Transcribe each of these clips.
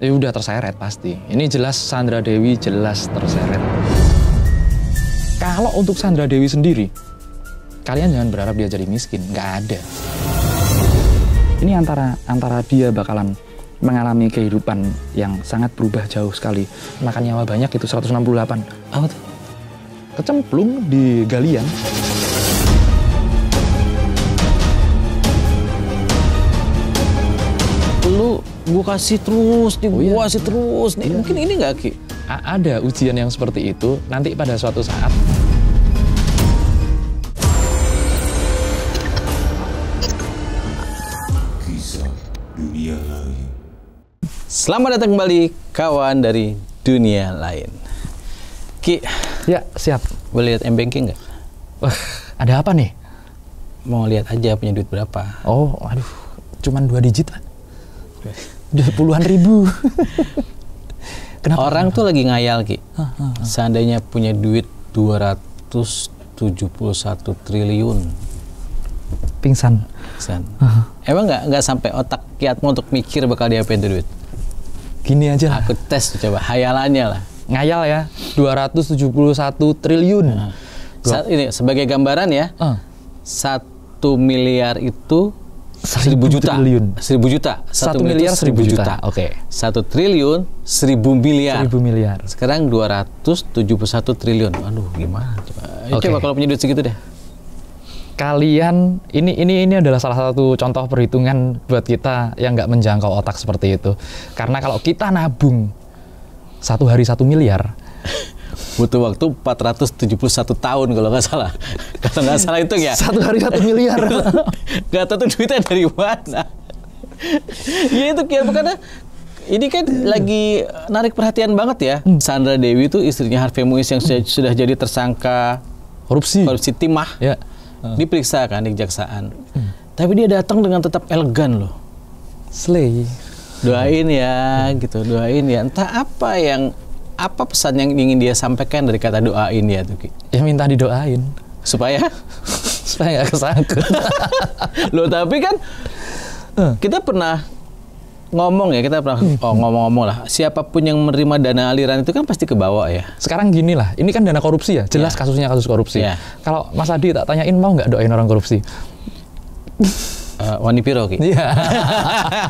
ya udah terseret pasti. Ini jelas Sandra Dewi jelas terseret. Kalau untuk Sandra Dewi sendiri, kalian jangan berharap dia jadi miskin, nggak ada. Ini antara antara dia bakalan mengalami kehidupan yang sangat berubah jauh sekali. Makan nyawa banyak itu 168. Oh, Kecemplung di galian. gue kasih terus nih, oh, iya. kasih terus nih. Iya. Mungkin iya. ini nggak Ki? A ada ujian yang seperti itu nanti pada suatu saat. Selamat datang kembali kawan dari dunia lain. Ki. Ya siap. Boleh lihat m banking nggak? Wah, ada apa nih? Mau lihat aja punya duit berapa. Oh, aduh, cuman dua digit kan? puluhan ribu. Kenapa? Orang tuh lagi ngayal Ki. Ha, ha, ha. Seandainya punya duit 271 triliun. Pingsan. Pingsan. Emang nggak nggak sampai otak kiatmu untuk mikir bakal diapain tuh duit? Gini aja lah. Aku tes coba hayalannya lah. Ngayal ya. 271 triliun. Ha. Sa ini sebagai gambaran ya. Ha. Satu miliar itu seribu juta triliun. seribu juta satu, miliar seribu juta, juta. oke okay. satu triliun seribu miliar seribu miliar sekarang satu triliun aduh gimana coba eh, okay. coba kalau punya duit segitu deh kalian ini ini ini adalah salah satu contoh perhitungan buat kita yang nggak menjangkau otak seperti itu karena kalau kita nabung satu hari satu miliar butuh waktu 471 tahun kalau nggak salah. Kalau nggak salah itu ya. Satu hari satu miliar. nggak tahu tuh duitnya dari mana. ya itu kian karena ini kan lagi narik perhatian banget ya. Hmm. Sandra Dewi itu istrinya Harvey Muiz yang sudah, hmm. jadi tersangka korupsi korupsi timah. Ya. Hmm. Diperiksa kan di kejaksaan. Tapi dia datang dengan tetap elegan loh. Slay. Doain ya, gitu. Doain ya. Entah apa yang apa pesan yang ingin dia sampaikan dari kata doain ya tuh Ya minta didoain supaya supaya nggak kesangkut. Loh tapi kan hmm. kita pernah ngomong ya kita pernah oh, ngomong-ngomong lah siapapun yang menerima dana aliran itu kan pasti kebawa ya sekarang gini lah ini kan dana korupsi ya jelas yeah. kasusnya kasus korupsi yeah. kalau Mas Adi tak tanyain mau nggak doain orang korupsi Uh, eh, wani piro ki? Iya.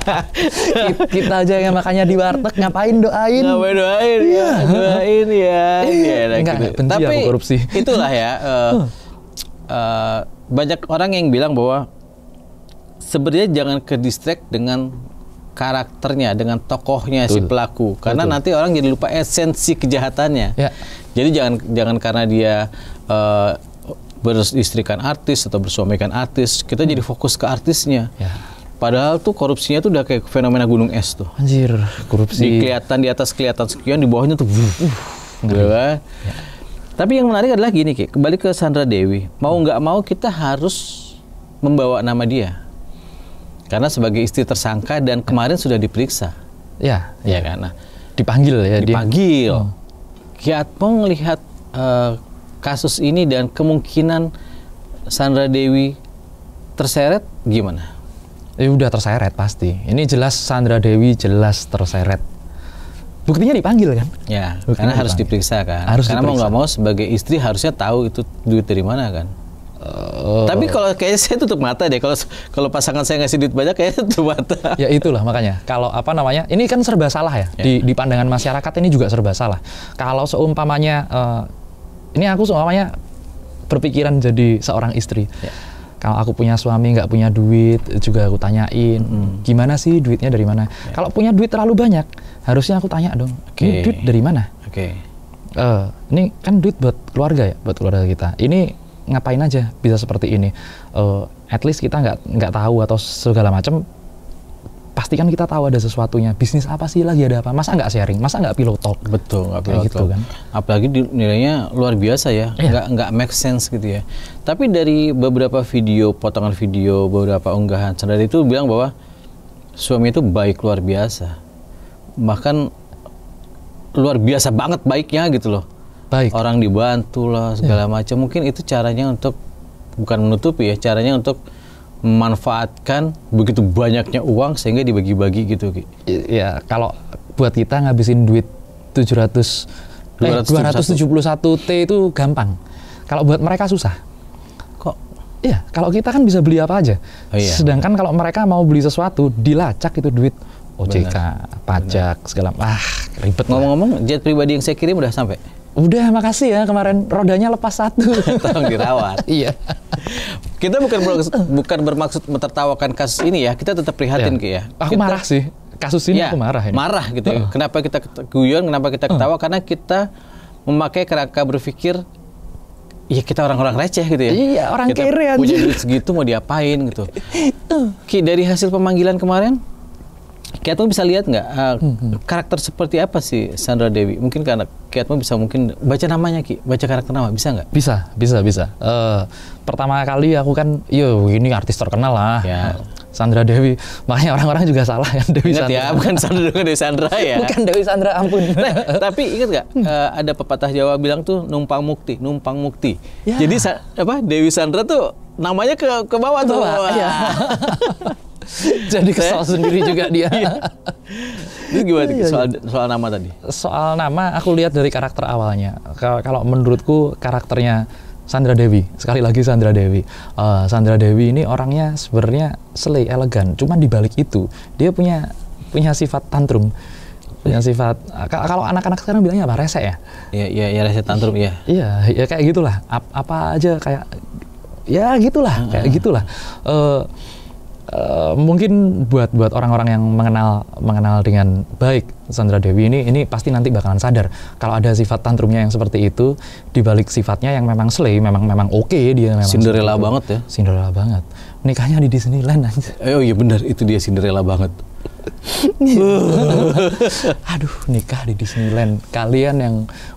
kita aja yang makanya di warteg ngapain doain? Ngapain doain? Iya. Ya, doain ya. Iya, iya nah, enggak, gitu. benci Tapi aku korupsi. Itulah ya. Uh, uh, banyak orang yang bilang bahwa sebenarnya jangan ke distract dengan karakternya dengan tokohnya Betul. si pelaku karena Betul. nanti orang jadi lupa esensi kejahatannya ya. jadi jangan jangan karena dia uh, beristrikan artis atau bersuamikan artis, kita hmm. jadi fokus ke artisnya. Ya. Padahal tuh korupsinya tuh udah kayak fenomena gunung es tuh. Anjir, korupsi. Di kelihatan di atas kelihatan sekian, di bawahnya tuh wuh, uh, gitu kan. Ya. Tapi yang menarik adalah gini, Ki. Kembali ke Sandra Dewi. Mau nggak hmm. mau kita harus membawa nama dia. Karena sebagai istri tersangka dan kemarin sudah diperiksa. Ya, ya, ya kan. Nah, dipanggil ya dipanggil. Dia. Hmm. Kiat mau melihat uh, eh, kasus ini dan kemungkinan Sandra Dewi terseret gimana? Ya udah terseret pasti. Ini jelas Sandra Dewi jelas terseret. Buktinya dipanggil kan? Ya, Buktinya karena dipanggil. harus diperiksa kan. Harus karena diperiksa. mau nggak mau sebagai istri harusnya tahu itu duit dari mana kan. Uh, Tapi kalau kayak saya tutup mata deh kalau kalau pasangan saya ngasih duit banyak kayaknya tutup mata. Ya itulah makanya. Kalau apa namanya? Ini kan serba salah ya. ya. Di di pandangan masyarakat ini juga serba salah. Kalau seumpamanya uh, ini aku semuanya berpikiran jadi seorang istri. Yeah. Kalau aku punya suami nggak punya duit juga aku tanyain mm. gimana sih duitnya dari mana. Yeah. Kalau punya duit terlalu banyak harusnya aku tanya dong. Okay. Ini duit dari mana? Oke. Okay. Uh, eh, ini kan duit buat keluarga ya, buat keluarga kita. Ini ngapain aja bisa seperti ini? Uh, at least kita nggak nggak tahu atau segala macam pastikan kita tahu ada sesuatunya. Bisnis apa sih lagi ada apa? Masa nggak sharing? Masa nggak pilot talk? Betul, nggak pilot gitu, Kan? Apalagi nilainya luar biasa ya, iya. nggak nggak make sense gitu ya. Tapi dari beberapa video, potongan video, beberapa unggahan, sendiri itu bilang bahwa suami itu baik luar biasa. Bahkan luar biasa banget baiknya gitu loh. Baik. Orang dibantu lah segala iya. macam. Mungkin itu caranya untuk bukan menutupi ya, caranya untuk memanfaatkan begitu banyaknya uang sehingga dibagi-bagi gitu Ki. Ya kalau buat kita ngabisin duit 700 271. eh, 271 T itu gampang. Kalau buat mereka susah. Kok? Iya, kalau kita kan bisa beli apa aja. Oh, iya. Sedangkan kalau mereka mau beli sesuatu dilacak itu duit OJK, Bener. pajak Bener. segala ah ribet. Ngomong-ngomong, jet pribadi yang saya kirim udah sampai? udah makasih ya kemarin rodanya lepas satu tolong dirawat iya kita bukan ber, bukan bermaksud tertawakan kasus ini ya kita tetap prihatin ya. Ke, ya aku kita, marah sih kasus ini ya, aku marah ini. marah gitu uh. kenapa kita guyon kenapa kita ketawa uh. karena kita memakai kerangka berpikir Iya kita orang-orang receh gitu ya. Iya orang kita kere punya duit segitu mau diapain gitu. Ki dari hasil pemanggilan kemarin Kiatmu bisa lihat nggak uh, hmm. karakter seperti apa sih Sandra Dewi? Mungkin karena Kiatmu bisa mungkin baca namanya Ki, baca karakter nama bisa nggak? Bisa, bisa, bisa. Uh, pertama kali aku kan, yo ini artis terkenal lah. Ya. Sandra Dewi. Makanya orang-orang juga salah ya Dewi ingat ya, Sandra. ya, bukan Sandra bukan Dewi Sandra ya. bukan Dewi Sandra, ampun. Nah, tapi ingat nggak uh, ada pepatah Jawa bilang tuh numpang mukti, numpang mukti. Ya. Jadi apa Dewi Sandra tuh namanya ke ke bawah, ke bawah tuh. jadi kesal sendiri juga dia. Itu iya. gimana tuh iya, soal, iya. soal nama tadi? Soal nama aku lihat dari karakter awalnya. Kalau menurutku karakternya Sandra Dewi, sekali lagi Sandra Dewi. Uh, Sandra Dewi ini orangnya sebenarnya selai, elegan. Cuman dibalik itu dia punya punya sifat tantrum punya sifat eh, kalau anak-anak sekarang bilangnya apa rese ya iya iya ya, rese tantrum iya iya ya kayak gitulah Ap apa aja kayak ya gitulah kayak gitulah uh, Eh, mungkin buat buat orang-orang yang mengenal mengenal dengan baik Sandra Dewi ini ini pasti nanti bakalan sadar kalau ada sifat tantrumnya yang seperti itu dibalik sifatnya yang memang slay memang memang oke okay, dia memang Cinderella banget ya Cinderella banget nikahnya di Disneyland aja eh, oh iya benar itu dia Cinderella banget Aduh nikah di Disneyland. Kalian yang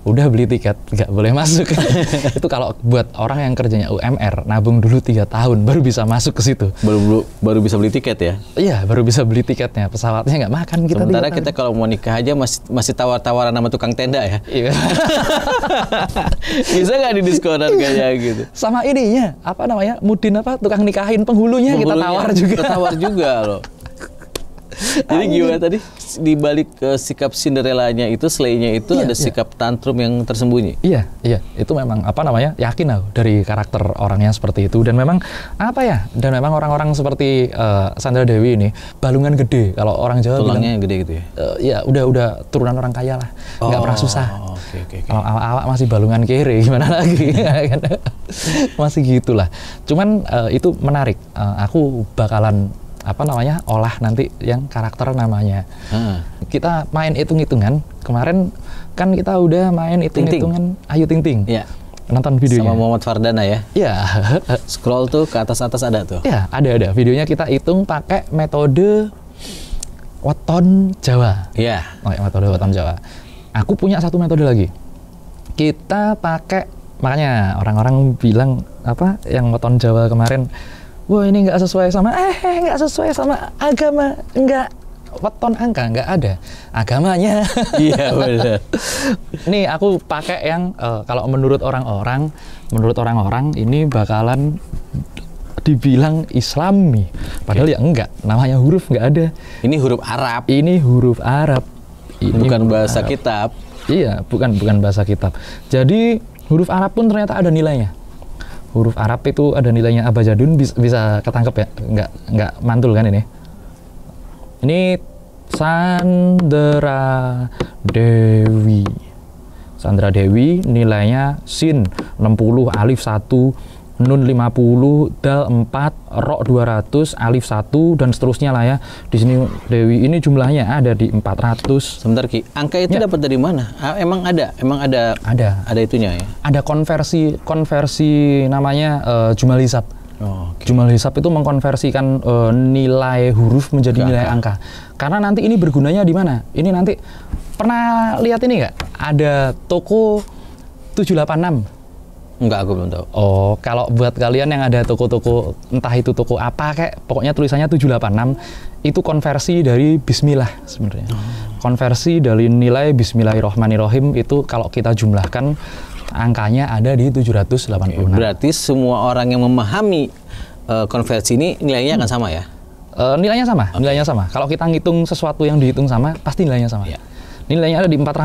udah beli tiket Gak boleh masuk. itu kalau buat orang yang kerjanya UMR, nabung dulu tiga tahun baru bisa masuk ke situ. Baru baru bisa beli tiket ya? Iya baru bisa beli tiketnya. Pesawatnya gak makan kita. Sementara kita kalau mau nikah aja masih masih tawar-tawaran sama tukang tenda ya. Iya. bisa nggak didiskonkan kayak gitu? Sama ininya apa namanya mudin apa tukang nikahin penghulunya, penghulunya kita tawar juga. Kita tawar juga loh. Jadi gimana tadi di balik ke sikap Cinderella-nya itu, selainnya itu iya, ada iya. sikap tantrum yang tersembunyi. Iya, iya. Itu memang apa namanya? Yakin aku dari karakter orangnya seperti itu dan memang apa ya? Dan memang orang-orang seperti uh, Sandra Dewi ini balungan gede kalau orang Jawa Tulangnya bilang. gede gitu ya. Uh, ya, udah udah turunan orang kaya lah. Nggak oh, pernah susah. Oke, oke, oke. awak masih balungan kiri gimana lagi? Iya, kan? masih gitulah. Cuman uh, itu menarik. Uh, aku bakalan apa namanya olah nanti yang karakter namanya. Hmm. Kita main hitung-hitungan. Kemarin kan kita udah main hitung-hitungan Ayu Ting Ting. Ya. Nonton videonya. Sama Muhammad Fardana ya. ya Scroll tuh ke atas-atas ada tuh. ya ada ada. Videonya kita hitung pakai metode weton Jawa. ya Oh, metode weton Jawa. Aku punya satu metode lagi. Kita pakai makanya orang-orang bilang apa yang weton Jawa kemarin wah ini nggak sesuai sama eh, eh nggak sesuai sama agama nggak weton angka nggak ada agamanya iya benar nih aku pakai yang uh, kalau menurut orang-orang menurut orang-orang ini bakalan dibilang islami padahal okay. ya enggak namanya huruf nggak ada ini huruf Arab ini huruf Arab ini bukan bahasa Arab. kitab iya bukan bukan bahasa kitab jadi huruf Arab pun ternyata ada nilainya huruf Arab itu ada nilainya abajadun bisa, bisa ketangkep ya nggak nggak mantul kan ini ini Sandra Dewi Sandra Dewi nilainya sin 60 alif 1 nun 50, dal 4, rok 200, alif 1 dan seterusnya lah ya. Di sini Dewi ini jumlahnya ada di 400. Sebentar Ki, angka itu ya. dapat dari mana? Emang ada, emang ada ada ada itunya ya. Ada konversi konversi namanya uh, eh, jumlah hisab. Oh, okay. Jumlah hisap itu mengkonversikan uh, nilai huruf menjadi Gak. nilai angka. Karena nanti ini bergunanya di mana? Ini nanti pernah lihat ini nggak? Ada toko 786 Enggak, aku belum tahu. Oh, kalau buat kalian yang ada toko-toko, entah itu toko apa kayak, pokoknya tulisannya 786, itu konversi dari bismillah sebenarnya. Oh. Konversi dari nilai bismillahirrohmanirrohim itu kalau kita jumlahkan angkanya ada di 786. Oke, berarti semua orang yang memahami uh, konversi ini nilainya hmm. akan sama ya? Uh, nilainya sama, okay. nilainya sama. Kalau kita ngitung sesuatu yang dihitung sama, pasti nilainya sama. Yeah. Nilainya ada di 400.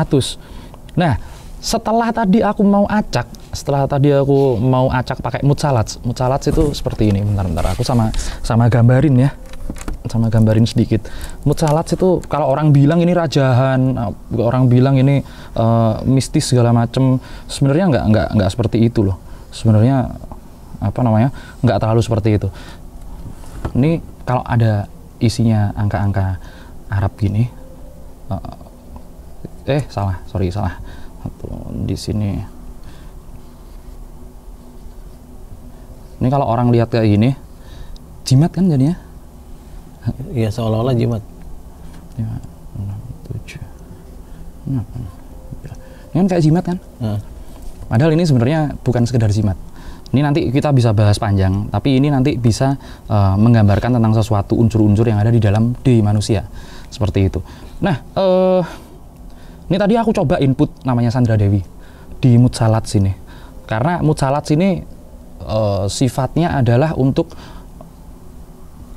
Nah, setelah tadi aku mau acak, setelah tadi aku mau acak pakai mood salad mood salad itu seperti ini bentar-bentar aku sama sama gambarin ya sama gambarin sedikit mood salad itu kalau orang bilang ini rajahan eh, orang bilang ini uh, mistis segala macem sebenarnya nggak nggak nggak seperti itu loh sebenarnya apa namanya nggak terlalu seperti itu ini kalau ada isinya angka-angka Arab gini uh, eh salah sorry salah di sini ini kalau orang lihat kayak gini jimat kan jadinya iya seolah-olah jimat ya, ini kan kayak jimat kan hmm. padahal ini sebenarnya bukan sekedar jimat ini nanti kita bisa bahas panjang, tapi ini nanti bisa uh, menggambarkan tentang sesuatu unsur-unsur yang ada di dalam di manusia, seperti itu. Nah, uh, ini tadi aku coba input namanya Sandra Dewi di Mutsalat sini, karena Mutsalat sini uh, sifatnya adalah untuk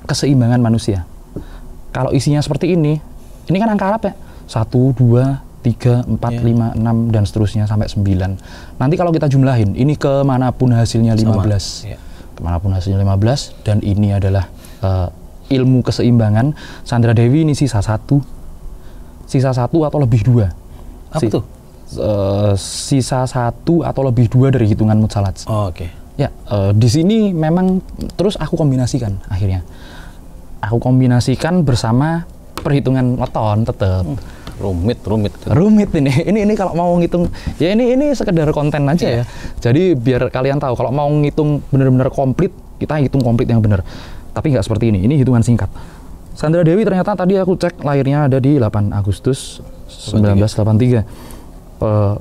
keseimbangan manusia. Kalau isinya seperti ini, ini kan angka Arab ya, satu, dua, tiga, empat, yeah. lima, enam, dan seterusnya sampai sembilan. Nanti kalau kita jumlahin, ini kemanapun hasilnya lima belas, yeah. kemanapun hasilnya lima belas, dan ini adalah uh, ilmu keseimbangan. Sandra Dewi ini sisa satu, sisa satu atau lebih dua. Apa si, tuh? Eh, sisa satu atau lebih dua dari hitungan mutsalat. Oh, Oke. Okay ya uh, di sini memang terus aku kombinasikan akhirnya aku kombinasikan bersama perhitungan weton tetap hmm, rumit rumit rumit ini ini ini kalau mau ngitung ya ini ini sekedar konten aja yeah. ya jadi biar kalian tahu kalau mau ngitung benar-benar komplit kita hitung komplit yang benar tapi nggak seperti ini ini hitungan singkat Sandra Dewi ternyata tadi aku cek lahirnya ada di 8 Agustus 1983 uh, eh,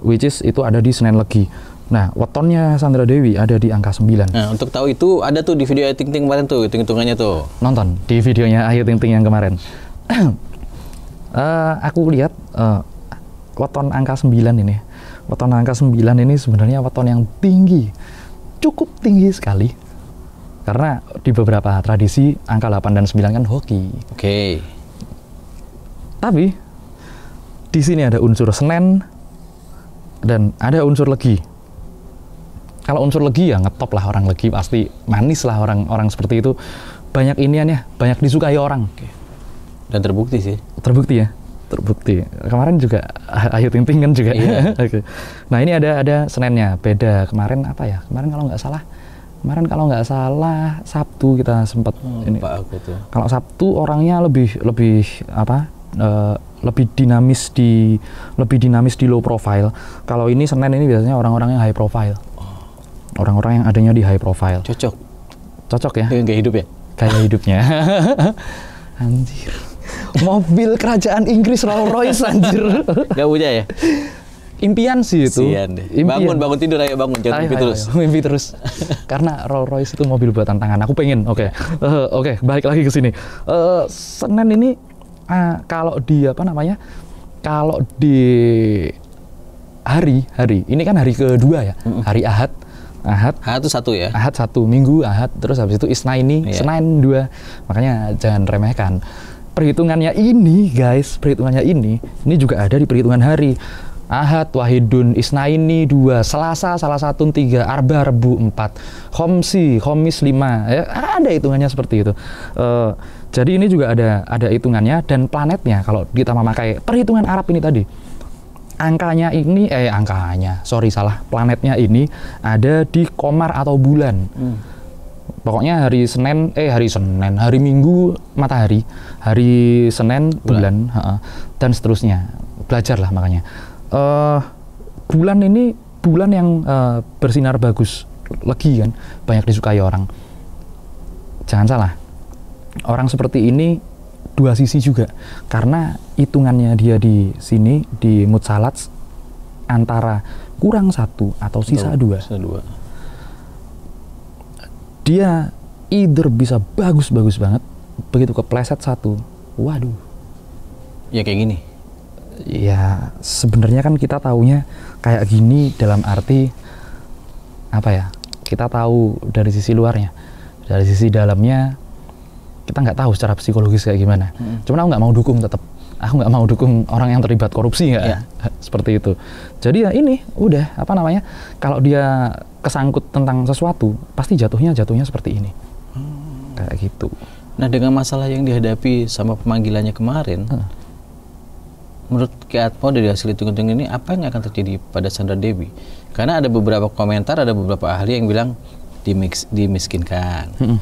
which is itu ada di Senin Legi Nah, wetonnya Sandra Dewi ada di angka 9. Nah, untuk tahu itu ada tuh di video Ayu Ting Ting kemarin tuh, hitung-hitungannya tuh. Nonton di videonya Ayu Ting Ting yang kemarin. uh, aku lihat uh, weton angka 9 ini. Weton angka 9 ini sebenarnya weton yang tinggi. Cukup tinggi sekali. Karena di beberapa tradisi angka 8 dan 9 kan hoki. Oke. Okay. Tapi di sini ada unsur Senin dan ada unsur Legi kalau unsur legi ya ngetop lah orang legi pasti manis lah orang-orang seperti itu banyak iniannya banyak disukai orang dan terbukti sih terbukti ya terbukti kemarin juga Ayu Ting Ting kan juga iya. okay. nah ini ada ada senennya beda kemarin apa ya kemarin kalau nggak salah kemarin kalau nggak salah Sabtu kita sempat hmm, ini aku tuh. kalau Sabtu orangnya lebih lebih apa uh, lebih dinamis di lebih dinamis di low profile kalau ini Senin ini biasanya orang-orang yang high profile orang-orang yang adanya di high profile cocok cocok ya kayak hidup ya kayak hidupnya anjir mobil kerajaan Inggris Rolls Royce anjir gak punya ya impian sih itu Sian deh. Impian. bangun bangun tidur ayo bangun jangan ayo, mimpi ayo, terus ayo, mimpi terus karena Rolls Royce itu mobil buatan tangan aku pengen oke okay. uh, eh, oke okay, balik lagi ke sini uh, Senin ini uh, kalau di apa namanya kalau di hari hari ini kan hari kedua ya hari Ahad Ahad. Ahad itu satu ya? Ahad satu, Minggu Ahad, terus habis itu Isnaini, yeah. Senin dua. Makanya jangan remehkan. Perhitungannya ini guys, perhitungannya ini, ini juga ada di perhitungan hari. Ahad, Wahidun, Isnaini dua, Selasa, salah satu tiga, Arba, Rebu empat, Homsi, Homis lima, ya, ada hitungannya seperti itu. Uh, jadi ini juga ada ada hitungannya dan planetnya kalau kita memakai perhitungan Arab ini tadi angkanya ini eh angkanya sorry salah planetnya ini ada di komar atau bulan hmm. pokoknya hari Senin eh hari Senin hari Minggu matahari hari Senin bulan, bulan uh, dan seterusnya belajarlah makanya uh, bulan ini bulan yang uh, bersinar bagus lagi kan banyak disukai orang jangan salah orang seperti ini dua sisi juga karena hitungannya dia di sini di mutsalats antara kurang satu atau sisa dua. Sisa dua. Dia either bisa bagus-bagus banget begitu kepleset satu, waduh. Ya kayak gini. Ya sebenarnya kan kita taunya kayak gini dalam arti apa ya? Kita tahu dari sisi luarnya, dari sisi dalamnya kita nggak tahu secara psikologis kayak gimana. Hmm. Cuman aku nggak mau dukung tetap. Aku nggak mau dukung orang yang terlibat korupsi nggak. Yeah. Seperti itu. Jadi ya ini udah apa namanya? Kalau dia kesangkut tentang sesuatu, pasti jatuhnya jatuhnya seperti ini. Hmm. Kayak gitu. Nah dengan masalah yang dihadapi sama pemanggilannya kemarin, hmm. menurut Kiatmo dari hasil hitung-hitung ini apa yang akan terjadi pada Sandra Dewi? Karena ada beberapa komentar, ada beberapa ahli yang bilang dimiskinkan. Hmm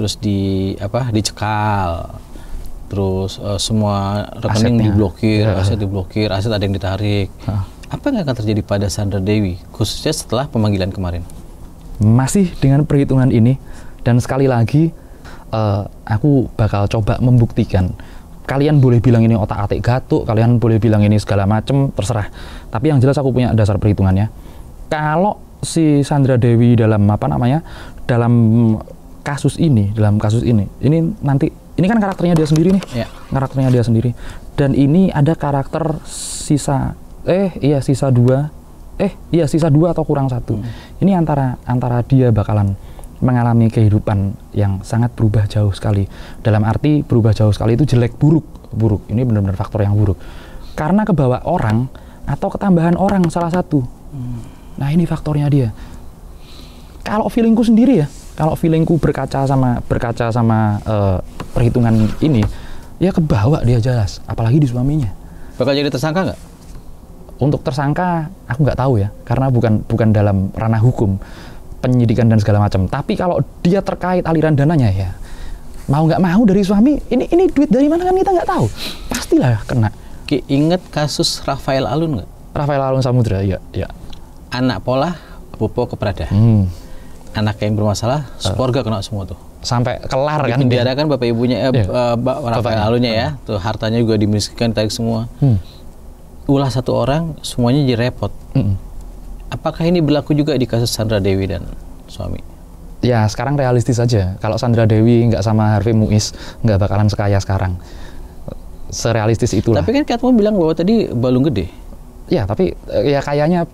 terus di apa dicekal terus uh, semua rekening Asetnya. diblokir yeah. aset diblokir aset ada yang ditarik huh. apa yang akan terjadi pada Sandra Dewi khususnya setelah pemanggilan kemarin masih dengan perhitungan ini dan sekali lagi uh, aku bakal coba membuktikan kalian boleh bilang ini otak atik gatuk kalian boleh bilang ini segala macem terserah tapi yang jelas aku punya dasar perhitungannya kalau si Sandra Dewi dalam apa namanya dalam kasus ini dalam kasus ini ini nanti ini kan karakternya dia sendiri nih yeah. karakternya dia sendiri dan ini ada karakter sisa eh iya sisa dua eh iya sisa dua atau kurang satu hmm. ini antara antara dia bakalan mengalami kehidupan yang sangat berubah jauh sekali dalam arti berubah jauh sekali itu jelek buruk buruk ini benar-benar faktor yang buruk karena kebawa orang atau ketambahan orang salah satu hmm. nah ini faktornya dia kalau feelingku sendiri ya kalau feelingku berkaca sama berkaca sama uh, perhitungan ini ya kebawa dia jelas apalagi di suaminya bakal jadi tersangka nggak untuk tersangka aku nggak tahu ya karena bukan bukan dalam ranah hukum penyidikan dan segala macam tapi kalau dia terkait aliran dananya ya mau nggak mau dari suami ini ini duit dari mana kan kita nggak tahu pastilah kena Ki, inget kasus Rafael Alun nggak Rafael Alun Samudra ya ya anak pola popo Keprada hmm anak yang bermasalah, ah. keluarga kena semua tuh. Sampai kelar kan? Penjara kan bapak ibunya, eh, yeah. Iya. Eh, bapak, bapak alunya ya, ah. tuh hartanya juga dimiskinkan, tarik semua. Hmm. Ulah satu orang, semuanya jadi repot. Hmm. Apakah ini berlaku juga di kasus Sandra Dewi dan suami? Ya sekarang realistis aja. Kalau Sandra Dewi nggak sama Harvey Muiz, nggak bakalan sekaya sekarang. Serealistis itulah. Tapi kan Katmo bilang bahwa tadi balung gede. Ya, tapi eh, ya kayaknya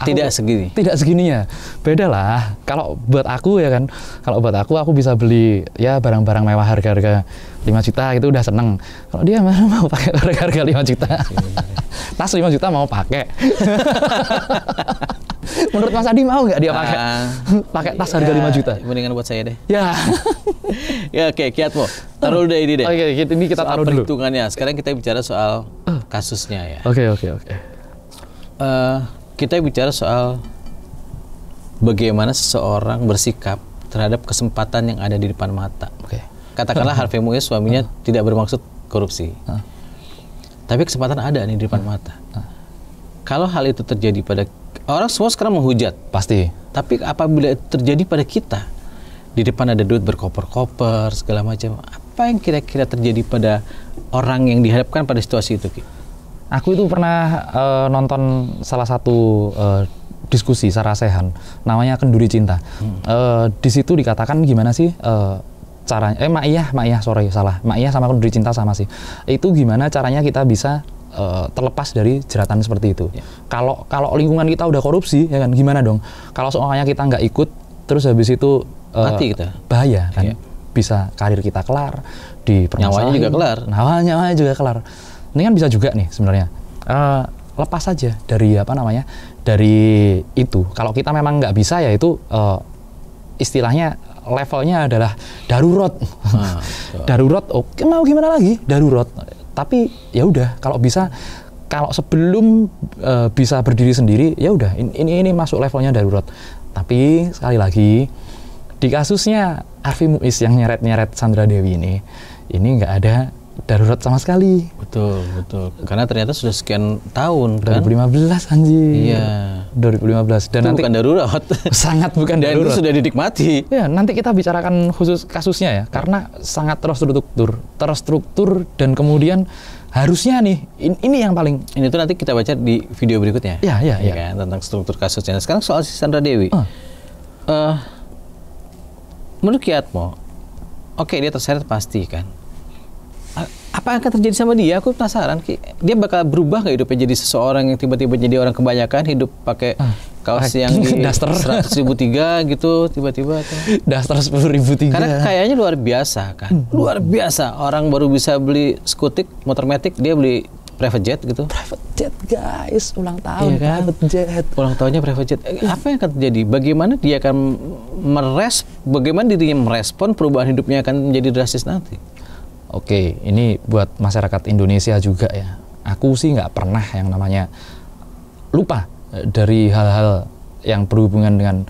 tidak segini. Tidak segini ya Beda lah. Kalau buat aku ya kan, kalau buat aku aku bisa beli ya barang-barang mewah harga-harga lima juta itu udah seneng. Kalau dia mana mau pakai harga-harga 5 juta. Iya. Tas lima juta mau pakai. Menurut Mas Adi mau nggak dia pakai uh, pakai tas harga ya, juta? Mendingan buat saya deh. Ya. ya oke, okay, kiatmu. Taruh deh ini deh. Oke, okay, ini kita taruh dulu. Perhitungannya. Sekarang kita bicara soal eh. kasusnya ya. Oke, okay, oke, okay, oke. Okay. Eh, kita bicara soal bagaimana seseorang bersikap terhadap kesempatan yang ada di depan mata. Okay. Katakanlah Harvey Muiz suaminya uh. tidak bermaksud korupsi. Uh. Tapi kesempatan ada nih di depan uh. mata. Uh. Kalau hal itu terjadi pada orang semua sekarang menghujat, pasti. Tapi apabila itu terjadi pada kita, di depan ada duit berkoper-koper segala macam, apa yang kira-kira terjadi pada orang yang dihadapkan pada situasi itu? Aku itu pernah uh, nonton salah satu uh, diskusi sarasehan, namanya Kenduri Cinta. Hmm. Uh, di situ dikatakan gimana sih uh, caranya? Eh, Maiyah, Maiyah, sorry salah. Maiyah sama Kenduri Cinta sama sih. Itu gimana caranya kita bisa uh, terlepas dari jeratan seperti itu? Ya. Kalau ya. kalau lingkungan kita udah korupsi, ya kan? Gimana dong? Kalau soalnya kita nggak ikut, terus habis itu uh, mati kita, bahaya kan? Ya. Bisa karir kita kelar, di nyawanya juga kelar. Nyawanya, nyawanya juga kelar ini kan bisa juga nih sebenarnya uh, lepas saja dari apa namanya dari itu kalau kita memang nggak bisa ya itu uh, istilahnya levelnya adalah darurat ah, darurat oke mau gimana lagi darurat tapi ya udah kalau bisa kalau sebelum uh, bisa berdiri sendiri ya udah ini ini masuk levelnya darurat tapi sekali lagi di kasusnya Arfi Muiz yang nyeret-nyeret Sandra Dewi ini ini nggak ada darurat sama sekali. Betul, betul. Karena ternyata sudah sekian tahun 2015, kan. 2015 anjir. Iya. 2015 dan itu nanti bukan darurat. sangat bukan darurat. Dan itu sudah dinikmati. Ya, nanti kita bicarakan khusus kasusnya ya karena sangat terstruktur, terstruktur dan kemudian harusnya nih in, ini yang paling ini tuh nanti kita baca di video berikutnya. Iya, iya, iya. Ya, tentang struktur kasusnya. Nah, sekarang soal si Sandra Dewi. Uh. Uh, menurut Kiatmo, oke okay, dia terseret pasti kan apa yang akan terjadi sama dia? Aku penasaran. Dia bakal berubah nggak hidupnya jadi seseorang yang tiba-tiba jadi orang kebanyakan hidup pakai ah, kaos yang di daster seratus ribu tiga gitu tiba-tiba daster sepuluh ribu tiga karena kayaknya luar biasa kan hmm. luar biasa orang baru bisa beli skutik motor metik dia beli private jet gitu private jet guys ulang iya tahun iya kan? private jet ulang tahunnya private jet iya. apa yang akan terjadi bagaimana dia akan meres bagaimana dirinya merespon perubahan hidupnya akan menjadi drastis nanti Oke, ini buat masyarakat Indonesia juga ya. Aku sih nggak pernah yang namanya lupa eh, dari hal-hal yang berhubungan dengan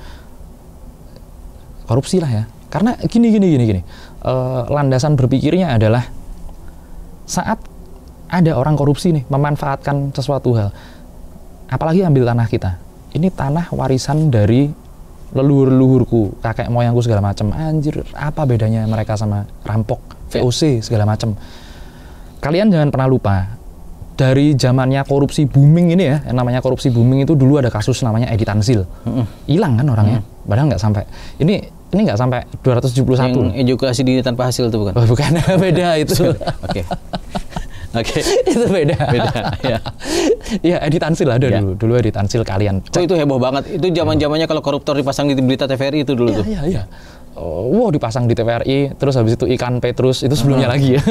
korupsi lah ya. Karena gini gini gini gini. E, landasan berpikirnya adalah saat ada orang korupsi nih memanfaatkan sesuatu hal, apalagi ambil tanah kita. Ini tanah warisan dari leluhur-leluhurku, kakek moyangku segala macam. Anjir, apa bedanya mereka sama rampok? Iya. VOC segala macam. Kalian jangan pernah lupa dari zamannya korupsi booming ini ya, yang namanya korupsi booming itu dulu ada kasus namanya Edi Tansil. Hilang kan orangnya, mm. padahal nggak sampai. Ini ini nggak sampai 271. Yang edukasi di tanpa hasil itu bukan? Oh, bukan, beda itu. Oke. Oke. itu beda. Beda. Ya. ya Edi Tansil ada ya. dulu. Dulu Edi Tansil kalian. Oh, itu heboh banget. Itu zaman zamannya kalau koruptor dipasang di berita TVRI itu dulu ya, tuh. Iya iya. Oh, wow dipasang di TVRI terus habis itu ikan Petrus itu sebelumnya hmm. lagi ya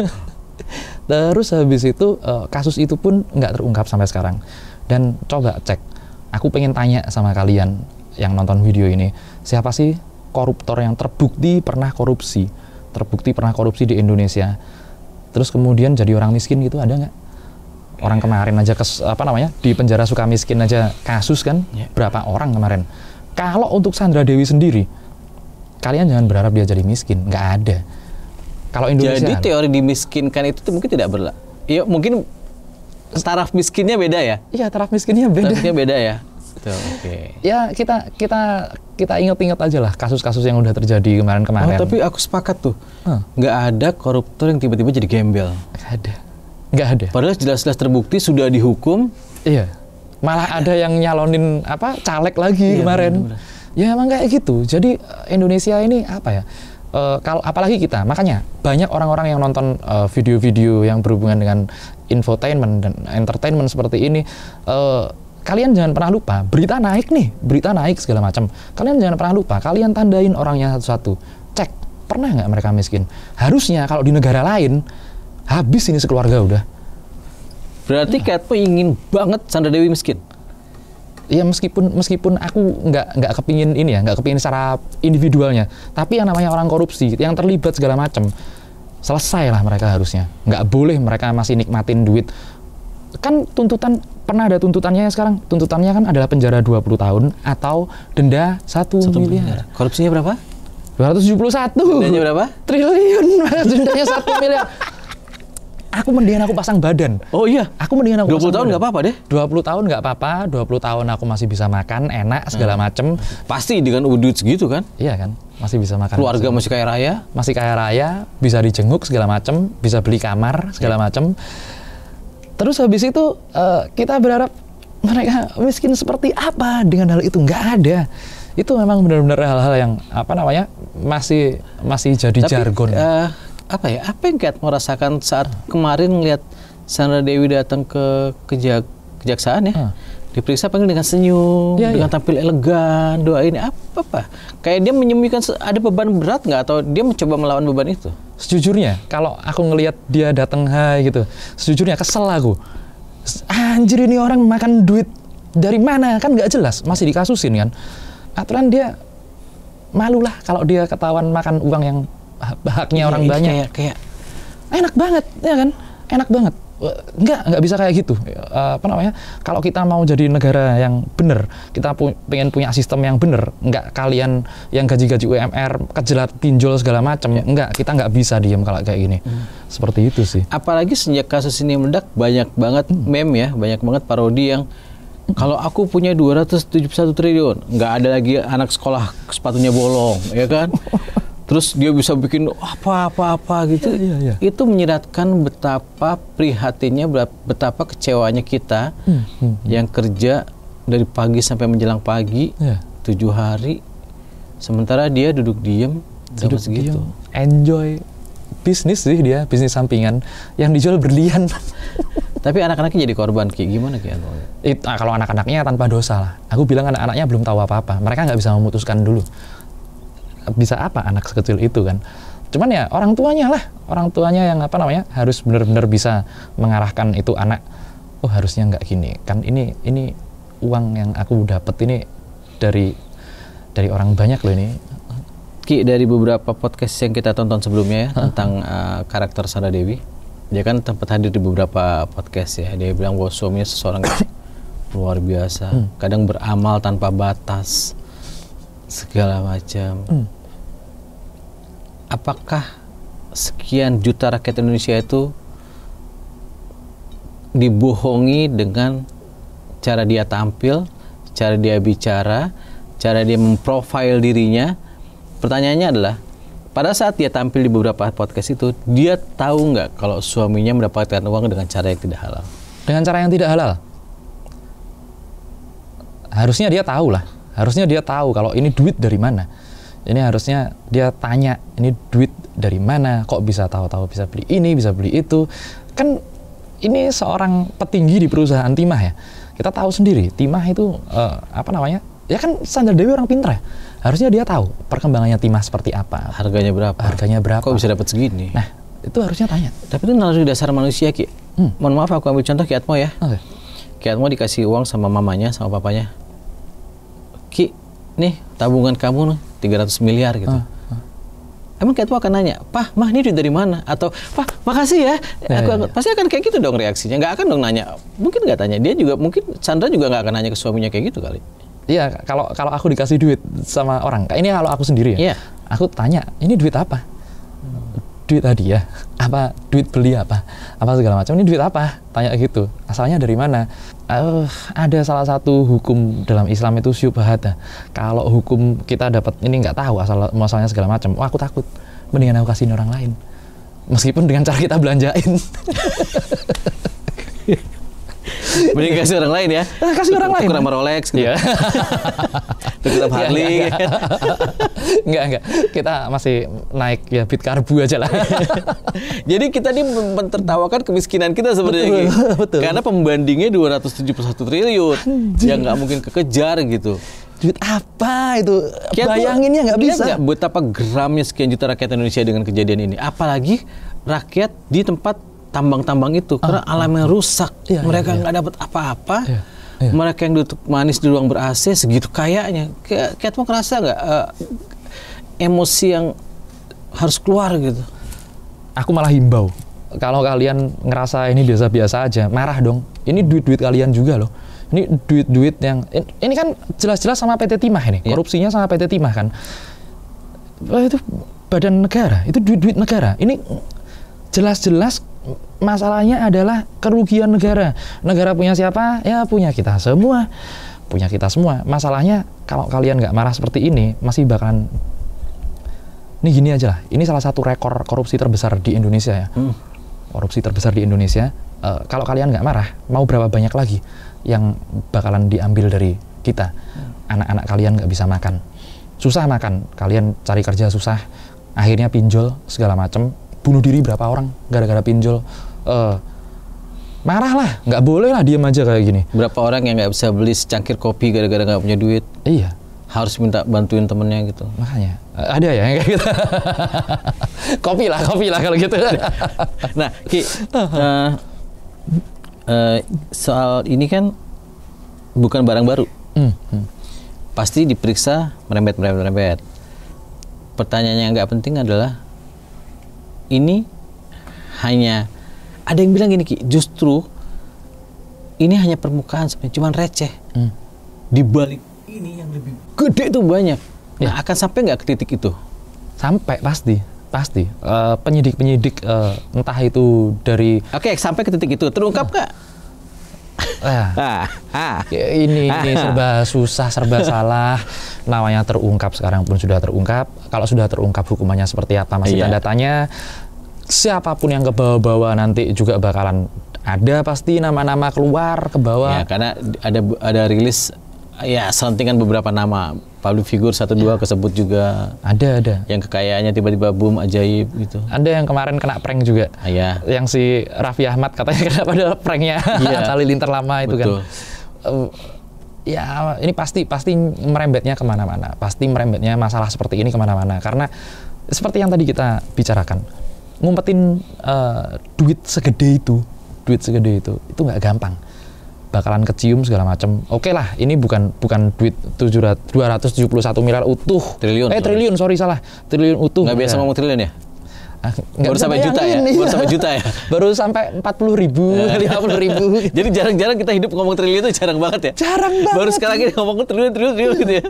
terus habis itu uh, kasus itu pun nggak terungkap sampai sekarang dan coba cek aku pengen tanya sama kalian yang nonton video ini siapa sih koruptor yang terbukti pernah korupsi terbukti pernah korupsi di Indonesia terus kemudian jadi orang miskin gitu ada nggak orang iya. kemarin aja kes, apa namanya di penjara suka miskin aja kasus kan yeah. berapa orang kemarin kalau untuk Sandra Dewi sendiri kalian jangan berharap dia jadi miskin nggak ada kalau Indonesia jadi teori dimiskinkan itu tuh mungkin tidak berlaku Iya, mungkin taraf miskinnya beda ya iya taraf miskinnya beda tarafnya beda ya Oke. Okay. Ya kita kita kita ingat-ingat aja lah kasus-kasus yang udah terjadi kemarin-kemarin. Oh, tapi aku sepakat tuh, nggak hmm. ada koruptor yang tiba-tiba jadi gembel. Nggak ada, nggak ada. Padahal jelas-jelas terbukti sudah dihukum. Iya. Malah ada yang nyalonin apa caleg lagi iya, kemarin. Bener -bener ya emang kayak gitu jadi eh, Indonesia ini apa ya uh, kalau apalagi kita makanya banyak orang-orang yang nonton eh, video-video uh, yang berhubungan dengan infotainment dan entertainment seperti ini uh, kalian jangan pernah lupa berita naik nih berita naik segala macam kalian jangan pernah lupa kalian tandain orangnya satu-satu cek pernah nggak mereka miskin harusnya kalau di negara lain habis ini sekeluarga udah berarti ya. Nah. Katpo ingin banget Sandra Dewi miskin ya meskipun meskipun aku nggak nggak kepingin ini ya nggak kepingin secara individualnya tapi yang namanya orang korupsi yang terlibat segala macam selesai lah mereka harusnya nggak boleh mereka masih nikmatin duit kan tuntutan pernah ada tuntutannya ya sekarang tuntutannya kan adalah penjara 20 tahun atau denda satu miliar. miliar. Korupsinya berapa? 271. Dendanya berapa? Triliun. Dendanya satu miliar aku mendingan aku pasang badan. Oh iya. Aku mendingan aku 20 tahun nggak apa-apa deh. 20 tahun nggak apa-apa, 20 tahun aku masih bisa makan enak segala hmm. macem. Pasti dengan udut segitu kan? Iya kan? Masih bisa makan. Keluarga masih, kaya raya? Masih kaya raya, bisa dijenguk segala macem, bisa beli kamar segala yeah. macem. Terus habis itu uh, kita berharap mereka miskin seperti apa dengan hal itu nggak ada itu memang benar-benar hal-hal yang apa namanya masih masih jadi Tapi, jargon. Uh, apa ya apa yang kayak merasakan saat kemarin melihat Sandra Dewi datang ke kejak, kejaksaan ya hmm. diperiksa pengen dengan senyum ya, dengan ya. tampil elegan doain apa apa kayak dia menyembunyikan ada beban berat nggak atau dia mencoba melawan beban itu sejujurnya kalau aku ngelihat dia datang hai gitu sejujurnya kesel aku anjir ini orang makan duit dari mana kan nggak jelas masih dikasusin kan aturan dia malulah kalau dia ketahuan makan uang yang haknya iya, orang iya, banyak. Kayak, kayak enak banget ya kan, enak banget. Eh, enggak, enggak bisa kayak gitu. Eh, apa namanya? Kalau kita mau jadi negara yang benar, kita pu pengen punya sistem yang benar, enggak kalian yang gaji-gaji UMR, kejelat pinjol segala macam, ya. enggak, kita enggak bisa diam kalau kayak gini. Hmm. Seperti itu sih. Apalagi sejak kasus ini meledak banyak banget hmm. meme ya, banyak banget parodi yang hmm. kalau aku punya 271 triliun, nggak ada lagi anak sekolah sepatunya bolong, ya kan? terus dia bisa bikin apa-apa-apa gitu. Ya, ya, ya. Itu menyeratkan betapa prihatinnya, betapa kecewanya kita hmm, hmm, hmm, yang kerja dari pagi sampai menjelang pagi ya. tujuh hari, sementara dia duduk diem, duduk segitu. Diem. Enjoy bisnis sih dia, bisnis sampingan yang dijual berlian. Tapi anak-anaknya jadi korban kayak gimana kayak It, nah, kalau anak-anaknya tanpa dosa lah. Aku bilang anak-anaknya belum tahu apa-apa. Mereka nggak bisa memutuskan dulu bisa apa anak sekecil itu kan cuman ya orang tuanya lah orang tuanya yang apa namanya harus benar-benar bisa mengarahkan itu anak oh harusnya nggak gini kan ini ini uang yang aku dapat ini dari dari orang banyak loh ini Ki dari beberapa podcast yang kita tonton sebelumnya ya, tentang uh, karakter Sandra Dewi dia kan tempat hadir di beberapa podcast ya dia bilang bahwa suaminya seseorang luar biasa hmm. kadang beramal tanpa batas segala macam. Hmm. Apakah sekian juta rakyat Indonesia itu dibohongi dengan cara dia tampil, cara dia bicara, cara dia memprofil dirinya? Pertanyaannya adalah, pada saat dia tampil di beberapa podcast itu, dia tahu nggak kalau suaminya mendapatkan uang dengan cara yang tidak halal? Dengan cara yang tidak halal? Harusnya dia tahu lah harusnya dia tahu kalau ini duit dari mana ini harusnya dia tanya ini duit dari mana kok bisa tahu-tahu bisa beli ini bisa beli itu kan ini seorang petinggi di perusahaan timah ya kita tahu sendiri timah itu uh, apa namanya ya kan Sandra Dewi orang pintar ya harusnya dia tahu perkembangannya timah seperti apa harganya berapa harganya berapa kok bisa dapat segini nah itu harusnya tanya tapi itu naluri dasar manusia ki hmm. mohon maaf aku ambil contoh kiatmo ya okay. kiatmo dikasih uang sama mamanya sama papanya Ki, nih tabungan kamu nih 300 miliar gitu. Uh, uh. Emang kayak itu akan nanya, Pak, mah ini duit dari mana? Atau, Pak, makasih ya. Nah, aku, iya, iya. Pasti akan kayak gitu dong reaksinya. Nggak akan dong nanya. Mungkin nggak tanya. Dia juga, mungkin Chandra juga nggak akan nanya ke suaminya kayak gitu kali. Iya, kalau kalau aku dikasih duit sama orang, ini kalau aku sendiri ya, yeah. aku tanya, ini duit apa? Hmm. Duit tadi ya apa duit beli apa apa segala macam ini duit apa tanya gitu asalnya dari mana uh, ada salah satu hukum dalam Islam itu syubhat kalau hukum kita dapat ini nggak tahu asal masalahnya segala macam wah aku takut mendingan aku kasihin orang lain meskipun dengan cara kita belanjain Mending kasih orang lain ya. Eh, kasih orang lain. Kurang eh? Rolex gitu. Yeah. Tuker sama Harley. Iya, iya. Enggak, enggak. Kita masih naik ya bit karbu aja lah. Jadi kita ini mentertawakan kemiskinan kita sebenarnya. Betul, betul. Karena pembandingnya 271 triliun. Anjir. Ya nggak mungkin kekejar gitu duit apa itu Bayangin bayanginnya nggak bisa Enggak, betapa geramnya sekian juta rakyat Indonesia dengan kejadian ini apalagi rakyat di tempat tambang-tambang itu karena ah, ah, alamnya ah, rusak iya, iya mereka iya. nggak iya, dapat apa-apa iya, iya. mereka yang duduk manis di ruang ber AC segitu kayaknya kayak mau kerasa nggak uh, emosi yang harus keluar gitu aku malah himbau kalau kalian ngerasa ini biasa-biasa aja marah dong ini duit-duit kalian juga loh ini duit-duit yang ini kan jelas-jelas sama PT Timah ini iya. korupsinya sama PT Timah kan itu badan negara itu duit-duit negara ini jelas-jelas masalahnya adalah kerugian negara. Negara punya siapa? Ya punya kita semua. Punya kita semua. Masalahnya kalau kalian nggak marah seperti ini, masih bakalan ini gini aja lah. Ini salah satu rekor korupsi terbesar di Indonesia ya. Hmm. Korupsi terbesar di Indonesia. Uh, kalau kalian nggak marah, mau berapa banyak lagi yang bakalan diambil dari kita? Hmm. Anak-anak hmm. kalian nggak bisa makan, susah makan. Kalian cari kerja susah, akhirnya pinjol segala macem bunuh diri berapa orang gara-gara pinjol uh, marah lah nggak boleh lah diam aja kayak gini berapa orang yang nggak bisa beli secangkir kopi gara-gara nggak punya duit iya harus minta bantuin temennya gitu makanya eh, ada ya kayak gitu kopi lah kopi lah kalau gitu nah ki uh, uh, soal ini kan bukan barang baru hmm. Hmm. pasti diperiksa merembet merembet merembet pertanyaan yang nggak penting adalah ini hanya ada yang bilang gini Ki, justru ini hanya permukaan sebenarnya, cuman receh. Hmm. Di balik ini yang lebih gede tuh banyak. Ya. Nah, akan sampai nggak ke titik itu? Sampai pasti, pasti. Eh, penyidik-penyidik uh, eh, penyidik -penyidik, uh, entah itu dari Oke, okay, sampai ke titik itu terungkap ya. nggak? Uh Ah, ah, ah. ini ini ah. serba susah, serba salah. Namanya terungkap sekarang pun sudah terungkap. Kalau sudah terungkap hukumannya seperti apa masih iya. tanda tanya. Siapapun yang ke bawah-bawah nanti juga bakalan ada pasti nama-nama keluar ke bawah. Ya, karena ada ada rilis ya selentingan beberapa nama public figur satu dua iya. kesebut juga. Ada ada. Yang kekayaannya tiba-tiba boom ajaib gitu. Ada yang kemarin kena prank juga. ya iya. Yang si Raffi Ahmad katanya kena pada pranknya iya. linter lama itu kan. Betul. kan. Uh, ya ini pasti pasti merembetnya kemana-mana. Pasti merembetnya masalah seperti ini kemana-mana karena seperti yang tadi kita bicarakan ngumpetin uh, duit segede itu duit segede itu itu nggak gampang bakalan kecium segala macam. Oke okay lah, ini bukan bukan duit tujuh tujuh ratus puluh satu miliar utuh. Triliun. Eh triliun, sorry salah. Triliun utuh. Gak biasa iya. ngomong triliun ya? Ah, nggak ya? baru sampai juta ya? Baru sampai juta ya? baru sampai 40 ribu, 50 eh. ribu. Jadi jarang-jarang kita hidup ngomong triliun itu jarang banget ya? Jarang banget. Baru sekarang ini ngomong triliun, triliun, triliun gitu ya?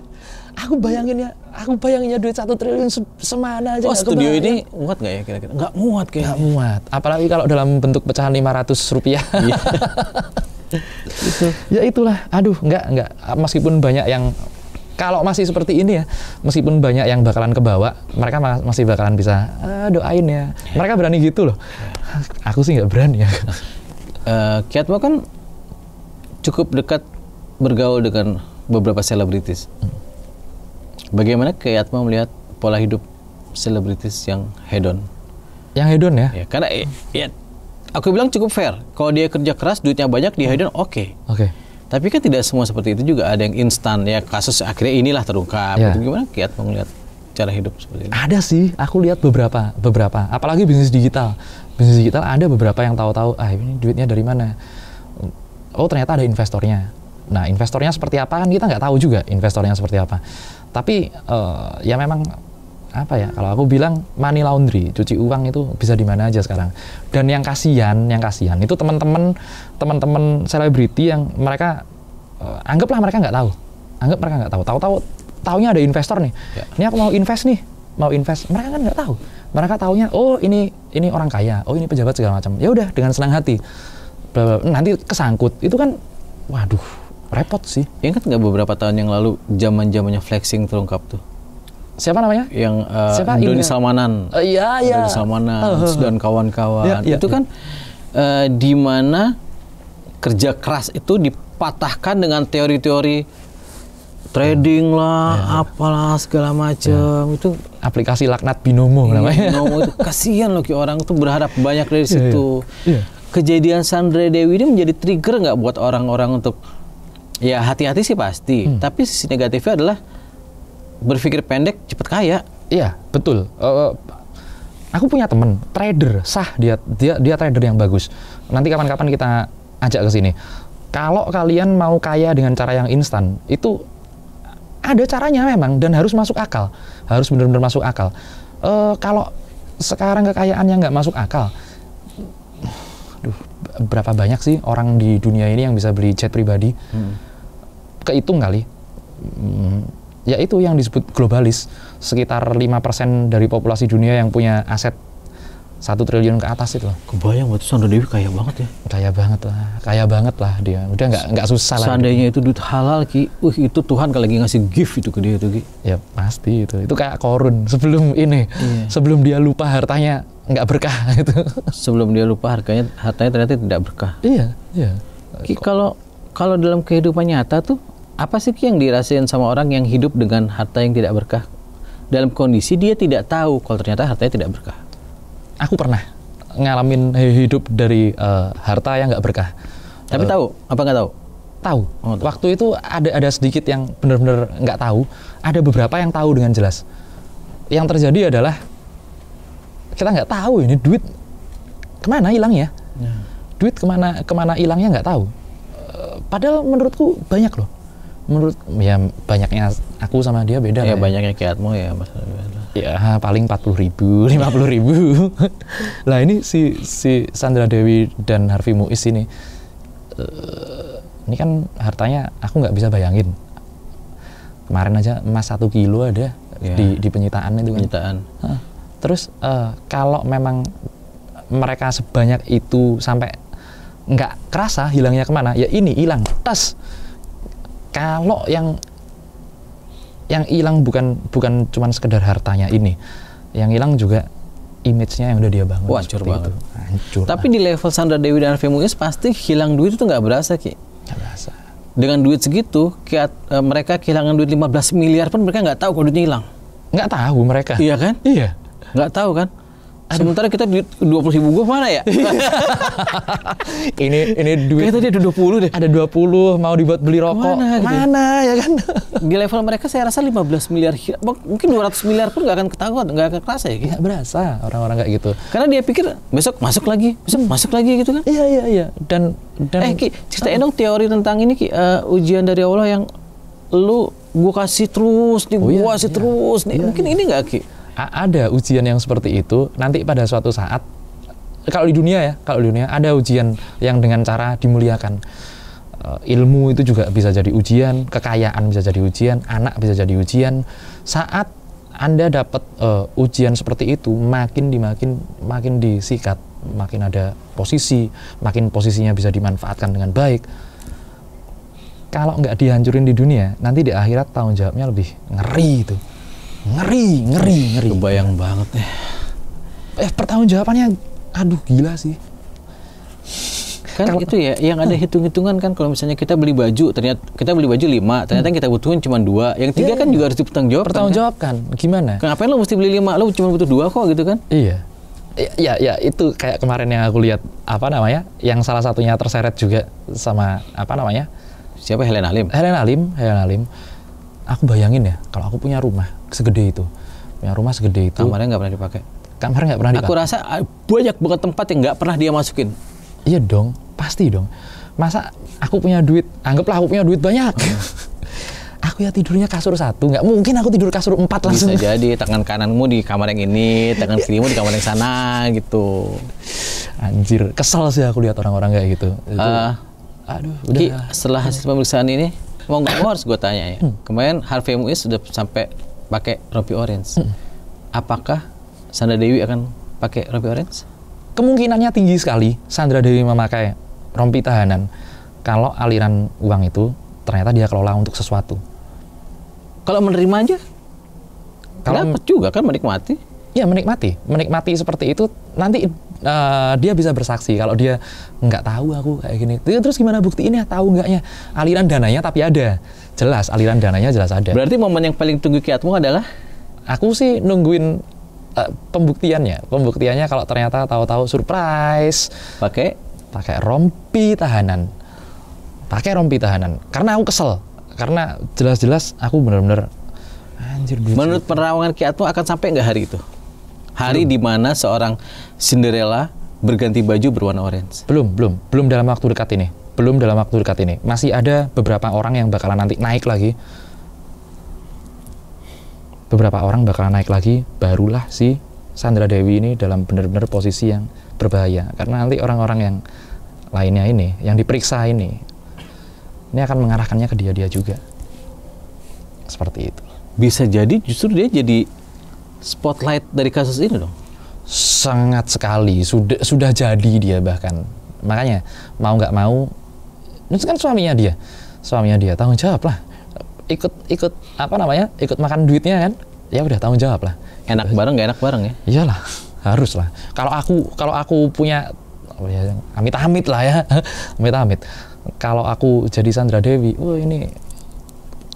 Aku bayangin ya, aku bayanginnya duit satu triliun se semana aja. Oh studio ini muat nggak ya kira-kira? Nggak muat kayaknya. Nggak muat. Apalagi kalau dalam bentuk pecahan lima ratus rupiah. Iya. Gitu. ya itulah aduh nggak nggak meskipun banyak yang kalau masih seperti ini ya, meskipun banyak yang bakalan kebawa, mereka masih bakalan bisa ah, doain ya. Iya. Mereka berani gitu loh. Aku sih nggak berani ya. Uh, kan cukup dekat bergaul dengan beberapa selebritis. Bagaimana kiatmu melihat pola hidup selebritis yang hedon? Yang hedon ya? ya karena ya, aku bilang cukup fair. Kalau dia kerja keras, duitnya banyak, dia hedon oke. Oke. Tapi kan tidak semua seperti itu juga. Ada yang instan ya kasus akhirnya inilah terungkap. Yeah. Itu gimana kiat melihat cara hidup seperti ini? Ada sih. Aku lihat beberapa, beberapa. Apalagi bisnis digital. Bisnis digital ada beberapa yang tahu-tahu, ah ini duitnya dari mana? Oh ternyata ada investornya. Nah investornya seperti apa kan kita nggak tahu juga investornya seperti apa. Tapi uh, ya memang apa ya kalau aku bilang money laundry cuci uang itu bisa di mana aja sekarang dan yang kasihan yang kasihan itu teman-teman teman-teman selebriti yang mereka uh, anggaplah mereka nggak tahu anggap mereka nggak tahu tahu-tahu taunya ada investor nih ya. ini aku mau invest nih mau invest mereka kan nggak tahu mereka taunya oh ini ini orang kaya oh ini pejabat segala macam ya udah dengan senang hati nanti kesangkut itu kan waduh repot sih ingat nggak beberapa tahun yang lalu zaman zamannya flexing terungkap tuh siapa namanya? Yang uh, siapa? Doni Salmanan. Uh, iya, iya. Doni Salmanan uh, dan kawan-kawan. Iya, iya, itu iya. kan uh, di mana kerja keras itu dipatahkan dengan teori-teori trading hmm. lah, ya, ya. apalah segala macam. Ya. Itu aplikasi laknat binomo iya, namanya. Binomo itu kasihan loh orang itu berharap banyak dari ya, ya. situ. Iya, iya. Kejadian Sandra Dewi ini menjadi trigger nggak buat orang-orang untuk ya hati-hati sih pasti, hmm. tapi sisi negatifnya adalah berpikir pendek cepat kaya. Iya, betul. Uh, aku punya temen trader sah dia dia dia trader yang bagus. Nanti kapan-kapan kita ajak ke sini. Kalau kalian mau kaya dengan cara yang instan, itu ada caranya memang dan harus masuk akal, harus benar-benar masuk akal. Uh, kalau sekarang kekayaan yang nggak masuk akal, duh berapa banyak sih orang di dunia ini yang bisa beli jet pribadi? Hmm. Kehitung kali. Hmm, yaitu yang disebut globalis sekitar lima persen dari populasi dunia yang punya aset satu triliun ke atas itu loh. Kebayang waktu Sandra Dewi kaya banget ya? Kaya banget lah, kaya banget lah dia. Udah nggak nggak susah lah. Seandainya itu duit halal ki, uh itu Tuhan kalau lagi ngasih gift itu ke dia itu ki. Ya pasti itu, itu kayak korun sebelum ini, iya. sebelum dia lupa hartanya nggak berkah itu. Sebelum dia lupa hartanya hartanya ternyata tidak berkah. Iya iya. Ki kalau kalau dalam kehidupan nyata tuh apa sih yang dirasain sama orang yang hidup dengan harta yang tidak berkah? Dalam kondisi dia tidak tahu kalau ternyata hartanya tidak berkah. Aku pernah ngalamin hidup dari uh, harta yang nggak berkah. Tapi uh, tahu apa nggak tahu? Tahu. Oh, Waktu itu ada ada sedikit yang benar-benar nggak tahu. Ada beberapa yang tahu dengan jelas. Yang terjadi adalah kita nggak tahu ini duit kemana hilang Ya. ya. Duit kemana kemana hilangnya nggak tahu. Eh, padahal menurutku banyak loh menurut ya banyaknya aku sama dia beda ya, ya. banyaknya kiatmu ya mas ya paling 40 ribu 50 ribu lah ini si si Sandra Dewi dan Harvey Muiz ini uh, ini kan hartanya aku nggak bisa bayangin kemarin aja emas satu kilo ada ya. di di penyitaan itu kan penyitaan terus uh, kalau memang mereka sebanyak itu sampai nggak kerasa hilangnya kemana ya ini hilang tas kalau yang yang hilang bukan bukan cuman sekedar hartanya ini yang hilang juga image-nya yang udah dia bangun. hancur banget. Itu. Hancur. Tapi lah. di level Sandra Dewi dan Harvey Muiz pasti hilang duit itu nggak berasa, Ki. Nggak berasa. Dengan duit segitu, kiat, e, mereka kehilangan duit 15 miliar pun mereka nggak tahu kalau duitnya hilang. Nggak tahu mereka. Iya kan? Iya. Nggak tahu kan? Sementara kita dua puluh ribu gue mana ya? ini ini duit. Kayak tadi ada dua puluh deh. Ada dua puluh mau dibuat beli rokok. Mana, gitu. mana ya kan? Di level mereka saya rasa 15 miliar, mungkin 200 miliar pun gak akan ketahuan, Gak akan kerasa ya. Gitu. Nggak berasa orang-orang kayak gitu. Karena dia pikir besok masuk lagi, besok hmm. masuk lagi gitu kan? Iya iya iya. Dan dan. Eh Ki, ceritain uh, dong teori tentang ini Ki, uh, ujian dari Allah yang lu gue kasih terus nih, oh, gue iya, kasih iya, terus nih. Iya, mungkin iya. ini gak Ki? ada ujian yang seperti itu nanti pada suatu saat kalau di dunia ya kalau di dunia ada ujian yang dengan cara dimuliakan e, ilmu itu juga bisa jadi ujian kekayaan bisa jadi ujian anak bisa jadi ujian saat anda dapat uh, ujian seperti itu makin dimakin makin disikat makin ada posisi makin posisinya bisa dimanfaatkan dengan baik kalau nggak dihancurin di dunia nanti di akhirat tanggung jawabnya lebih ngeri itu ngeri ngeri ngeri kebayang banget ya eh pertanggung jawabannya aduh gila sih kan kalo, itu ya yang ada hitung-hitungan kan kalau misalnya kita beli baju ternyata kita beli baju lima ternyata yang kita hmm. butuhin cuma dua yang tiga yeah, kan yeah. juga harus dipertanggung jawab pertanggung jawab kan gimana Kenapa lo mesti beli lima lo cuma butuh dua kok gitu kan iya ya, ya, ya itu kayak kemarin yang aku lihat apa namanya, yang salah satunya terseret juga sama apa namanya? Siapa Helen Alim? Helen Alim, Helen Alim aku bayangin ya kalau aku punya rumah segede itu punya rumah segede itu kamarnya nggak pernah dipakai kamar nggak pernah dipakai aku rasa ah, banyak banget tempat yang nggak pernah dia masukin iya dong pasti dong masa aku punya duit anggaplah aku punya duit banyak aku ya tidurnya kasur satu nggak mungkin aku tidur kasur empat langsung bisa jadi tangan kananmu di kamar yang ini tangan kirimu di kamar yang sana gitu anjir kesel sih aku lihat orang-orang kayak gitu itu, ah, aduh udah setelah hasil pemeriksaan ini mau nggak mau harus gue tanya ya. Hmm. Kemarin Harvey Muiz sudah sampai pakai rompi orange. Hmm. Apakah Sandra Dewi akan pakai rompi orange? Kemungkinannya tinggi sekali Sandra Dewi memakai rompi tahanan kalau aliran uang itu ternyata dia kelola untuk sesuatu. Kalau menerima aja, kalau juga kan menikmati ya menikmati menikmati seperti itu nanti uh, dia bisa bersaksi kalau dia nggak tahu aku kayak gini terus gimana bukti ini? tahu enggaknya aliran dananya tapi ada jelas aliran dananya jelas ada berarti momen yang paling tunggu kiatmu adalah aku sih nungguin uh, pembuktiannya pembuktiannya kalau ternyata tahu-tahu surprise pakai pakai rompi tahanan pakai rompi tahanan karena aku kesel karena jelas-jelas aku benar-benar anjir menurut penerawangan kiatmu akan sampai nggak hari itu Hari di mana seorang Cinderella berganti baju berwarna orange? Belum, belum, belum dalam waktu dekat ini. Belum dalam waktu dekat ini. Masih ada beberapa orang yang bakalan nanti naik lagi. Beberapa orang bakalan naik lagi, barulah si Sandra Dewi ini dalam benar-benar posisi yang berbahaya. Karena nanti orang-orang yang lainnya ini, yang diperiksa ini, ini akan mengarahkannya ke dia-dia juga. Seperti itu. Bisa jadi justru dia jadi spotlight dari kasus ini dong? Sangat sekali, sudah sudah jadi dia bahkan. Makanya mau nggak mau, itu kan suaminya dia, suaminya dia tanggung jawab lah. Ikut ikut apa namanya? Ikut makan duitnya kan? Ya udah tanggung jawab lah. Enak bareng nggak enak bareng ya? Iyalah, harus lah. Kalau aku kalau aku punya ya, amit-amit lah ya, amit-amit. Kalau aku jadi Sandra Dewi, wah oh ini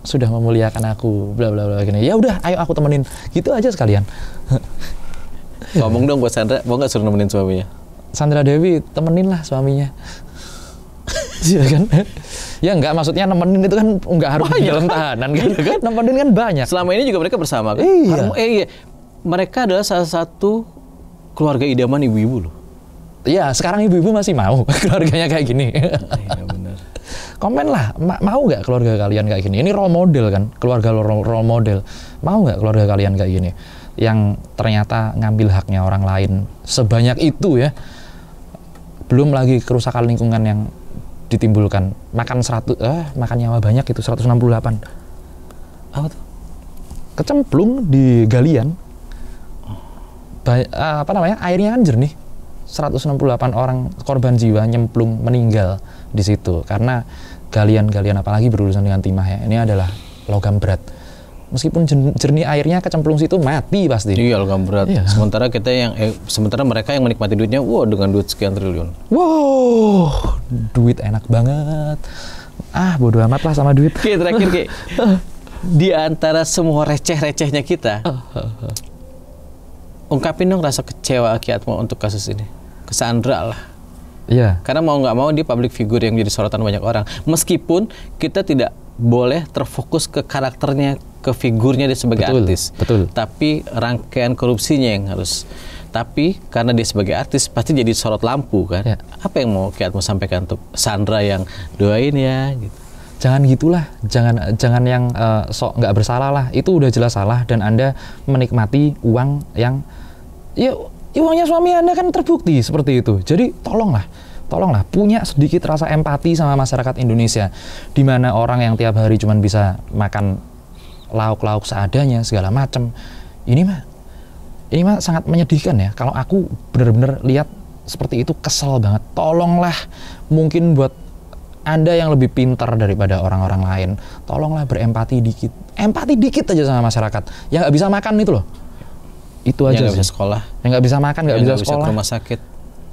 sudah memuliakan aku bla bla bla gini ya udah ayo aku temenin gitu aja sekalian ngomong dong buat Sandra mau nggak suruh nemenin suaminya Sandra Dewi temenin lah suaminya Iya kan? ya enggak maksudnya nemenin itu kan enggak harus di dalam tahanan kan? Iya kan? Nemenin kan banyak. Selama ini juga mereka bersama kan? Iya. Harum, eh, iya. Mereka adalah salah satu keluarga idaman ibu-ibu loh. Iya, sekarang ibu-ibu masih mau keluarganya kayak gini. iya benar komen lah ma mau nggak keluarga kalian kayak gini ini role model kan keluarga lo role model mau nggak keluarga kalian kayak gini yang ternyata ngambil haknya orang lain sebanyak itu ya belum lagi kerusakan lingkungan yang ditimbulkan makan seratu eh makan nyawa banyak itu 168 apa tuh kecemplung di galian ba eh, apa namanya airnya kan jernih 168 orang korban jiwa nyemplung meninggal di situ karena galian-galian apalagi berurusan dengan timah ya ini adalah logam berat meskipun jernih airnya kecemplung situ mati pasti. Iya logam berat. Iya. Sementara kita yang eh, sementara mereka yang menikmati duitnya wow dengan duit sekian triliun. Wow, duit enak banget. Ah, bodoh amat lah sama duit. Oke, terakhir Ki. di antara semua receh-recehnya kita, ungkapin dong rasa kecewa kiatmu untuk kasus ini. Kesandra lah. Iya. Karena mau nggak mau dia public figure yang jadi sorotan banyak orang. Meskipun kita tidak boleh terfokus ke karakternya, ke figurnya dia sebagai betul, artis. Betul. Tapi rangkaian korupsinya yang harus. Tapi karena dia sebagai artis pasti jadi sorot lampu kan. Yeah. Apa yang mau Kiat mau sampaikan untuk Sandra yang doain ya gitu. Jangan gitulah, jangan jangan yang uh, sok nggak bersalah lah. Itu udah jelas salah dan Anda menikmati uang yang ya uangnya suami Anda kan terbukti seperti itu. Jadi tolonglah tolonglah punya sedikit rasa empati sama masyarakat Indonesia di mana orang yang tiap hari cuma bisa makan lauk-lauk seadanya segala macam ini mah ini mah sangat menyedihkan ya kalau aku benar-benar lihat seperti itu kesel banget tolonglah mungkin buat anda yang lebih pintar daripada orang-orang lain tolonglah berempati dikit empati dikit aja sama masyarakat yang nggak bisa makan itu loh itu aja yang nggak bisa sekolah yang nggak bisa makan nggak bisa gak sekolah ke rumah sakit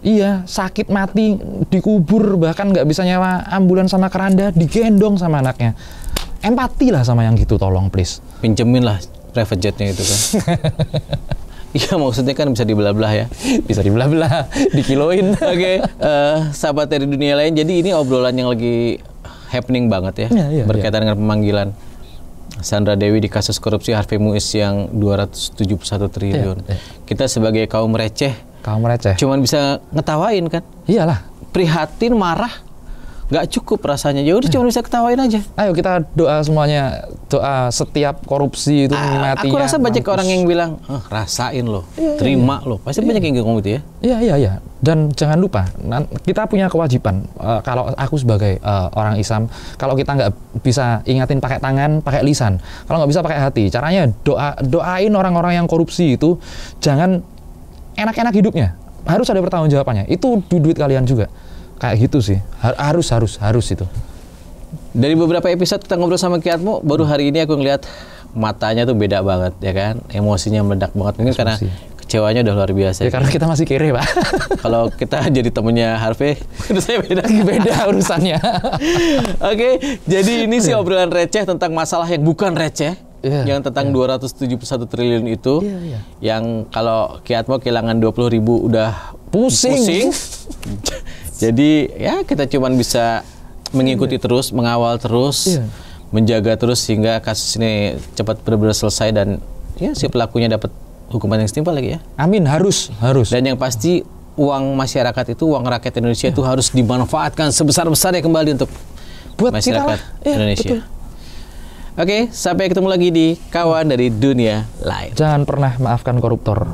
iya sakit mati dikubur bahkan nggak bisa nyewa ambulan sama keranda digendong sama anaknya empati lah sama yang gitu tolong please pinjemin lah private jetnya itu kan Iya maksudnya kan bisa dibelah-belah ya. bisa dibelah-belah, dikiloin. Oke, okay, uh, eh, sahabat dari dunia lain. Jadi ini obrolan yang lagi happening banget ya, ya, ya berkaitan ya. dengan pemanggilan. Sandra Dewi di kasus korupsi Harvey Muiz yang 271 triliun. Iya, iya. Kita sebagai kaum receh, kaum receh, cuman bisa ngetawain kan? Iyalah, prihatin, marah, nggak cukup rasanya. Ya udah eh. cuma bisa ketawain aja. Ayo kita doa semuanya. Doa setiap korupsi itu A- ah, mati. Aku rasa ya, banyak orang yang bilang, oh, rasain loh, iya, iya, terima iya. loh. Pasti iya. banyak yang ngomong gitu ya. Iya iya iya. Dan jangan lupa, kita punya kewajiban. Uh, kalau aku sebagai uh, orang Islam, kalau kita nggak bisa ingatin pakai tangan, pakai lisan. Kalau nggak bisa pakai hati, caranya doa doain orang-orang yang korupsi itu jangan enak-enak hidupnya harus ada pertanggung jawabannya Itu duit kalian juga kayak gitu sih Har harus harus harus itu dari beberapa episode kita ngobrol sama Kiatmu baru hari ini aku ngeliat matanya tuh beda banget ya kan emosinya meledak banget mungkin karena kecewanya udah luar biasa ya karena kita masih kere pak kalau kita jadi temennya Harvey saya beda beda urusannya oke jadi ini sih obrolan receh tentang masalah yang bukan receh yeah, yang tentang yeah. 271 triliun itu yeah, yeah. yang kalau Kiatmu kehilangan 20 ribu udah pusing, pusing. Jadi ya kita cuman bisa mengikuti yeah. terus, mengawal terus, yeah. menjaga terus sehingga kasus ini cepat benar-benar selesai dan ya si pelakunya dapat hukuman yang setimpal lagi ya. Amin harus harus. Dan yang pasti uang masyarakat itu uang rakyat Indonesia yeah. itu iya. harus dimanfaatkan sebesar-besarnya kembali untuk buat masyarakat kita Indonesia. Yeah, betul. Oke, sampai ketemu lagi di kawan dari dunia lain. Jangan pernah maafkan koruptor.